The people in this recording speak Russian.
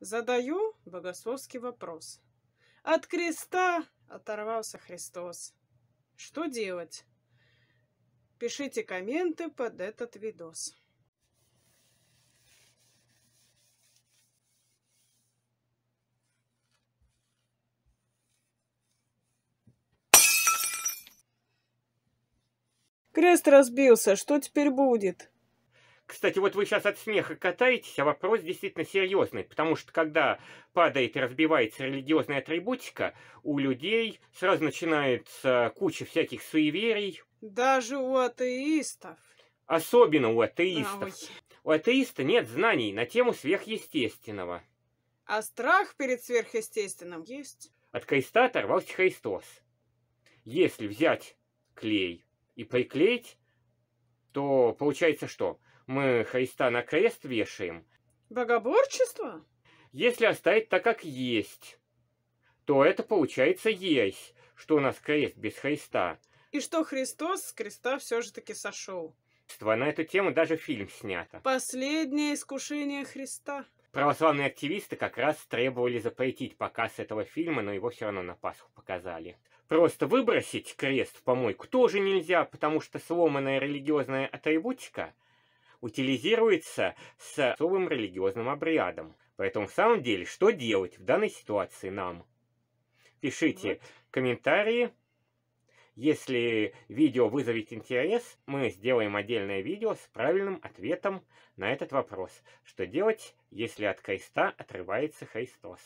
Задаю богословский вопрос. От креста оторвался Христос. Что делать? Пишите комменты под этот видос. Крест разбился, что теперь будет? Кстати, вот вы сейчас от смеха катаетесь, а вопрос действительно серьезный, потому что когда падает и разбивается религиозная атрибутика, у людей сразу начинается куча всяких суеверий. Даже у атеистов. Особенно у атеистов. Ой. У атеиста нет знаний на тему сверхъестественного. А страх перед сверхъестественным есть. От креста оторвался Христос. Если взять клей и приклеить, то получается что? мы Христа на крест вешаем. Богоборчество? Если оставить так, как есть, то это получается есть, что у нас крест без Христа. И что Христос с креста все же таки сошел. На эту тему даже фильм снято. Последнее искушение Христа. Православные активисты как раз требовали запретить показ этого фильма, но его все равно на Пасху показали. Просто выбросить крест в помойку тоже нельзя, потому что сломанная религиозная атрибутика – утилизируется с особым религиозным обрядом. Поэтому в самом деле, что делать в данной ситуации нам? Пишите вот. комментарии. Если видео вызовет интерес, мы сделаем отдельное видео с правильным ответом на этот вопрос. Что делать, если от креста отрывается Христос?